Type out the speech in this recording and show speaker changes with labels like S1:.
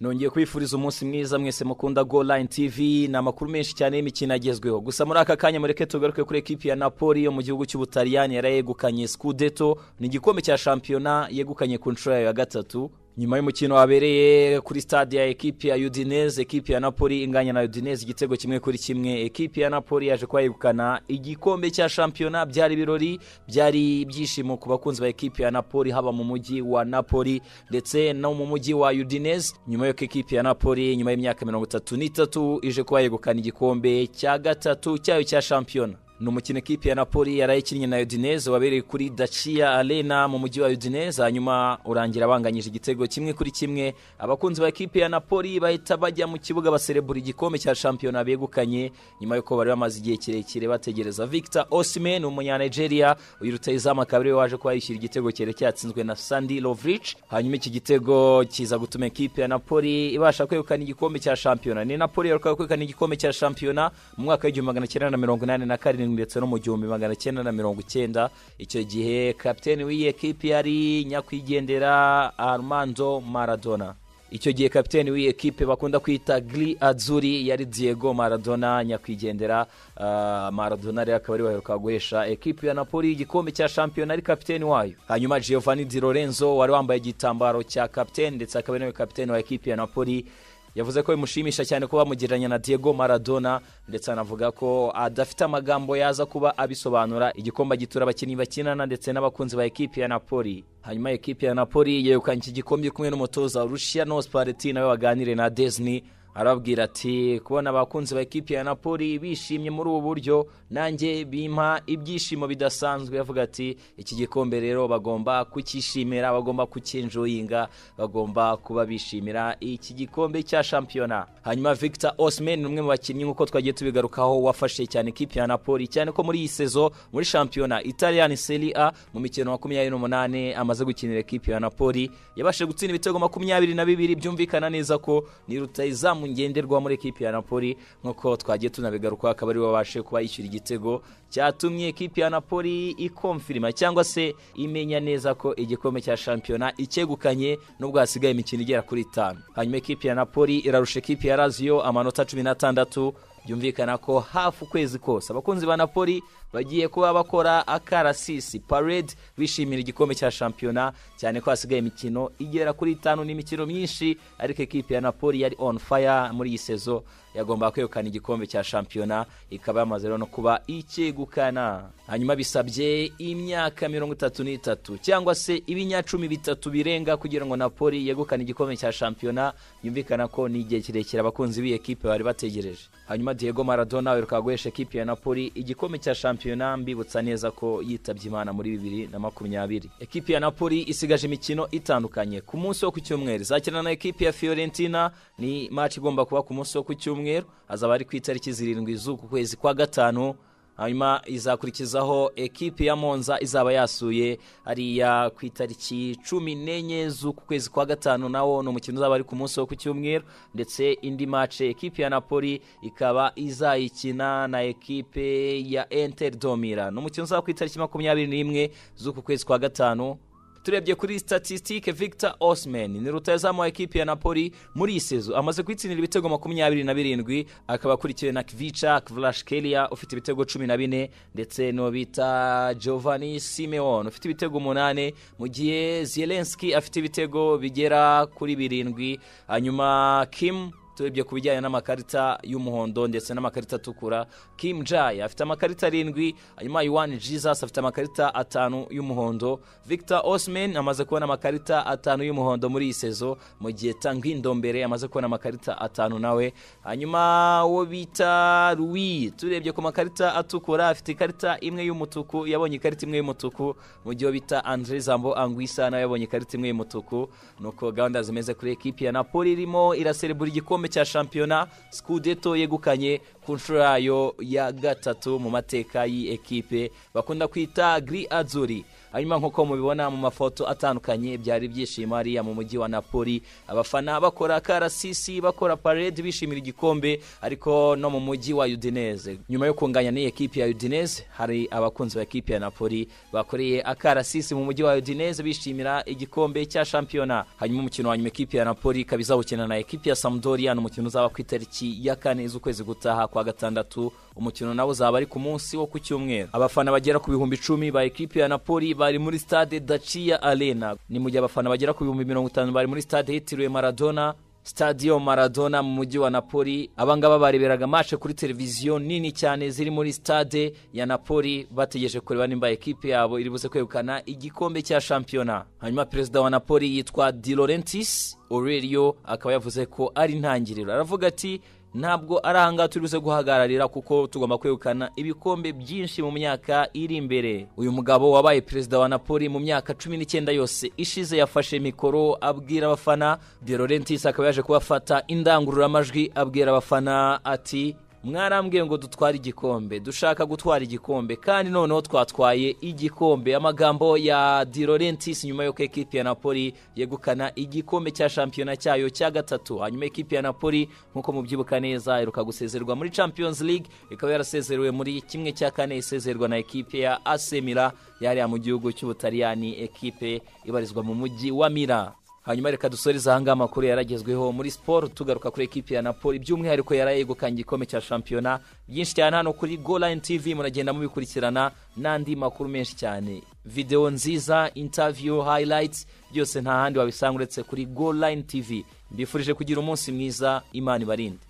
S1: nongeye kwifuriza umunsi mwiza mwese mukunda Go golayini TV ni amakuru menshi cyane y'imikino agezweho gusa muri aka kanya mureke tugaruke kuri ekipi ya napoli yo mu gihugu cy'ubutaliyani yarayegukanye skudeto ni igikombe cya shampiyona yegukanye ku nshuro yayo ya gatatu nyuma y'umukino wabereye kuri stade ya ekipi ya Udinese ekipi ya Napoli inganya na Udinese igitego kimwe kuri kimwe ekipi ya Napoli yaje kwayegukana igikombe cya shampiyona byari ibirori byari ibyishimo ku bakunzi ba ekipi ya Napoli haba mu mujyi wa Napoli ndetse no mu mujyi wa Udinese nyuma y'uko ekipi ya Napoli nyuma y'imyaka mirongo itatu n'itatu ije kwayegukana igikombe cya gatatu cyayo cya shampiyona ni umukino ikipe ya napoli yarayikinnye na udineze wabereye kuri dacia arena mu mujyi wa udineze hanyuma urangira banganyije igitego kimwe kuri kimwe abakunzi ba ikipe ya napoli bahita bajya mu kibuga baserebura igikombe cya shampiyona begukanye nyuma y'uko bari bamaze igihe kirekire bategereza victor osimen umunyanigeria uyu rutayizamu akaba ariwe waje kuba yishyura igitego cyari cyatsinzwe na sandi lovrich hanyuma iki gitego kiza gutuma ikipe ya napoli ibasha kwegukana igikombe cya shampiyona ni napoli yaruka kwegukana igikombe cya shampiyona mu mwaka w'igihumbi magana cyenda na mirongo inani na karindwi karindwi ndetse no mu gihumbi magana cyenda na mirongo icyenda icyo gihe kapiteni w'iyi kipe yari nyakwigendera armando maradona icyo gihe kapiteni w'iyi kipe bakunda kwita giri azuri yari diego maradona nyakwigendera ah, maradona rero akaba ari baheruka guhesha ekipi ya napoli igikombe cya shampiyona ari kapiteni wayo hanyuma giovanni di lorenzo wari wambaye igitambaro cya kapiteni ndetse akaba ari nawe kapiteni wa ekipi ya napoli yavuze ko bimushimisha cyane kuba bamugereranya na diego maradona ndetse anavuga ko adafite amagambo yaza kuba abisobanura igikombe gitura abakinnyi bakinana ndetse n'abakunzi ba ekipi ya napoli hanyuma ekipi ya napoli yegukanye iki gikombe kumwe n'umutoza rushiano sparetti nawe baganire na desni arababwira ati kubona abakunzi ba ekipi ya napoli bishimye muri ubu buryo nanjye bimpa ibyishimo bidasanzwe avuga ati iki gikombe rero bagomba kukishimira bagomba kukinjoyinga bagomba kuba bishimira iki gikombe cya shampiyona hanyuma victor osman ni umwe mu bakinnyi nk'uko twagiye tubigarukaho wafashe cyane ekipi ya napoli cyane ko muri iyi sezo muri shampiyona italiyani seri a mu mikino makumyabiri n'umunani amaze gukinira ekipi ya napoli yabashije gutsinda ibitego makumyabiri na bibiri byumvikana neza ko ni rutayizamu ngenderwaho muri ekipi ya napoli nk'uko twagiye tunabigarukaho akaba ariwe wabashe kuba yishyura igitego cyatumye ekipi ya napoli ikomfirima cyangwa se imenya neza ko igikombe cya shampiyona icyegukanye nubwo hasigaye imikino igera kuri itanu hanyuma ekipi ya napoli irarusha ekipi ya raziyo amanota cumi n'atandatu byumvikana ko hafi ukwezi kose abakunzi ba napoli bagiye kuba bakora akarasisi parade bishimira igikombe cya shampiyona cyane ko hasigaye imikino igera kuri itanu n'imikino myinshi ariko ekipi ya napoli yari on fire muri iyi sezo yagomba kwegukana igikombe cya shampiyona ikaba yamaze no kuba ikegukana hanyuma bisabye imyaka mirongo itatu n'itatu cyangwa se ibinyacumi bitatu birenga kugira ngo napoli yegukane igikombe cya shampiyona yumvikana ko ni igihe kirekire abakunzi b'iyi ekipe bari bategereje hanyuma diego maradona wiruka guhesha ekipi ya napoli igikombe cya shampiyona shampiyona mbibutsa neza ko yitabye imana muri bibiri na makumyabiri ekipi ya napoli isigaje imikino itandukanye ku munsi wo ku cyumweru izakina na ekipi ya fiorentina ni match igomba kuba ku munsi wo ku cyumweru azaba ari ku itariki zirindwi z'uku kwezi kwa gatanu hanyuma izakurikizaho ekipi ya monza izaba yasuye hariya ku itariki cumi n'enye z'uku kwezi kwa gatanu nawo ni umukino uzaba ari ku munsi wo ku cyumweru ndetse indi mace ekipi ya napoli ikaba izayikina na ekipe ya enteri domira ni umukino uzaba ku itariki makumyabiri n'imwe z'uku kwezi kwa gatanu turebye kuri statisitike victor osimeni ni rutazamu wa ekipi ya napoli muri iyi sezo amaze kwitsinira ibitego makumyabiri na birindwi akaba akurikiwe na kvica kelia ufite ibitego cumi na bine ndetse n'uwo bita giovanni simeon ufite ibitego umunani mu gihe zelenski afite ibitego bigera kuri birindwi hanyuma kim turebye ku bijyanye n'amakarita y'umuhondo ndetse n'amakarita atukura Kim Jai afite amakarita arindwi hanyuma Yuan Jesus afite amakarita atanu y'umuhondo Victor Osman amaze kubona amakarita atanu y'umuhondo muri iyi sezo mu gihe Tanguindombere amaze kubona amakarita atanu nawe hanyuma uwo bita Rui turebye ku makarita atukura afite ikarita imwe y'umutuku yabonye ikarita imwe y'umutuku mu gihe bita Andre Zambo Anguissa nawe yabonye ikarita imwe y'umutuku nuko gahunda zimeze kuri ekipi ya Napoli irimo iraserebura igikombe igikombe cya shampiyona Scudetto yegukanye ku nshuro yayo ya gatatu mu mateka ekipe, bakunda kwita giri azuri hanyuma nk'uko mubibona mu mafoto atandukanye byari ibyishimo hariya mu mujyi wa napoli abafana bakora akarasisi bakora parade bishimira igikombe ariko no mu mujyi wa udineze nyuma yo kunganya n'iyi ekipi ya udineze hari abakunzi ba ekipi ya napoli bakoreye akarasisi mu mujyi wa udineze bishimira igikombe cya shampiyona hanyuma umukino wa nyuma ekipi ya napoli ikaba izawukina na ekipi ya samudoria ni umukino uzaba ku itariki ya kane z'ukwezi gutaha kwa gatandatu umukino nawo uzaba ari ku munsi wo ku cyumweru abafana bagera ku bihumbi icumi ba ekipi ya napoli ba bari muri stade dacia arena ni mu gihe abafana bagera ku bihumbi mirongo itanu bari muri stade yitiriwe maradona Stadio maradona mu mujyi wa napoli abangaba bareberaga mashe kuri televiziyo nini cyane ziri muri stade ya napoli bategereje kureba nimba ekipe yabo iri buze kwegukana igikombe cya shampiyona hanyuma perezida wa napoli yitwa di laurentis aurelio akaba yavuze ko ari intangiriro aravuga ati ntabwo ari ahangaha turi buze guhagararira kuko tugomba kwegukana ibikombe byinshi mu myaka iri imbere uyu mugabo wabaye perezida wa napoli mu myaka cumi n'icyenda yose ishize yafashe mikoro abwira abafana de laurentiis akaba yaje kubafata indangururamajwi abwira abafana ati mwarambwiye ngo dutware igikombe dushaka gutwara igikombe kandi noneho twatwaye igikombe amagambo ya dirorentis nyuma y'uko ekipi ya napoli yegukana igikombe cya shampiyona cyayo cya gatatu hanyuma ekipi ya napoli nk'uko mubyibuka neza iruka gusezerwa muri champions league ikaba yarasezerewe muri kimwe cya kane isezerwa na ekipi ya asemira yariya mu gihugu cy'ubutaliyani ekipe ibarizwa mu mujyi wa mira hanyuma reka dusoreze ahangaha amakuru yaragezweho muri siporo tugaruka kuri ekipi ya napoli by'umwihariko yarayegukanye igikombe cya shampiyona byinshi cyane hano kuri golayini tivi muragenda mubikurikirana n'andi makuru menshi cyane videwo nziza intaviyu hayirayiti byose nta handi wabisanga uretse kuri golayini tivi mbifurije kugira umunsi mwiza imana ibarinde